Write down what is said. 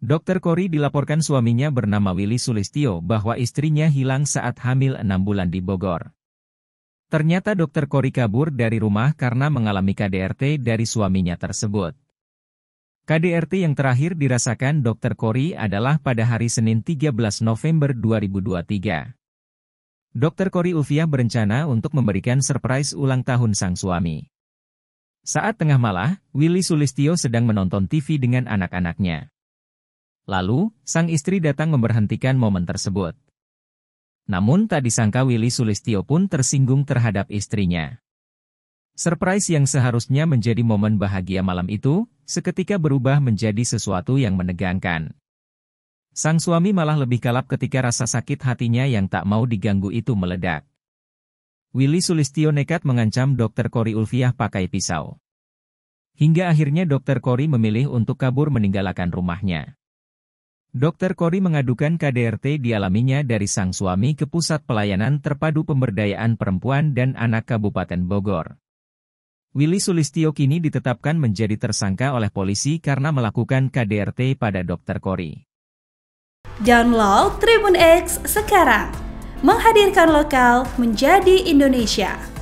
Dr. Kori dilaporkan suaminya bernama Willy Sulistio bahwa istrinya hilang saat hamil enam bulan di Bogor. Ternyata Dr. Kori kabur dari rumah karena mengalami KDRT dari suaminya tersebut. KDRT yang terakhir dirasakan Dr. Kori adalah pada hari Senin 13 November 2023. Dr. Kori Ulfiah berencana untuk memberikan surprise ulang tahun sang suami. Saat tengah malam, Willy Sulistio sedang menonton TV dengan anak-anaknya. Lalu, sang istri datang memberhentikan momen tersebut. Namun tak disangka Willy Sulistio pun tersinggung terhadap istrinya. Surprise yang seharusnya menjadi momen bahagia malam itu, seketika berubah menjadi sesuatu yang menegangkan. Sang suami malah lebih kalap ketika rasa sakit hatinya yang tak mau diganggu itu meledak. Willy Sulistio nekat mengancam dokter Kori Ulfiah pakai pisau. Hingga akhirnya dokter Kori memilih untuk kabur meninggalkan rumahnya. Dr. Kori mengadukan KDRT dialaminya dari sang suami ke Pusat Pelayanan Terpadu Pemberdayaan Perempuan dan Anak Kabupaten Bogor. Willy Sulistio kini ditetapkan menjadi tersangka oleh polisi karena melakukan KDRT pada Dr. Kori. Download Tribun X sekarang, menghadirkan lokal menjadi Indonesia.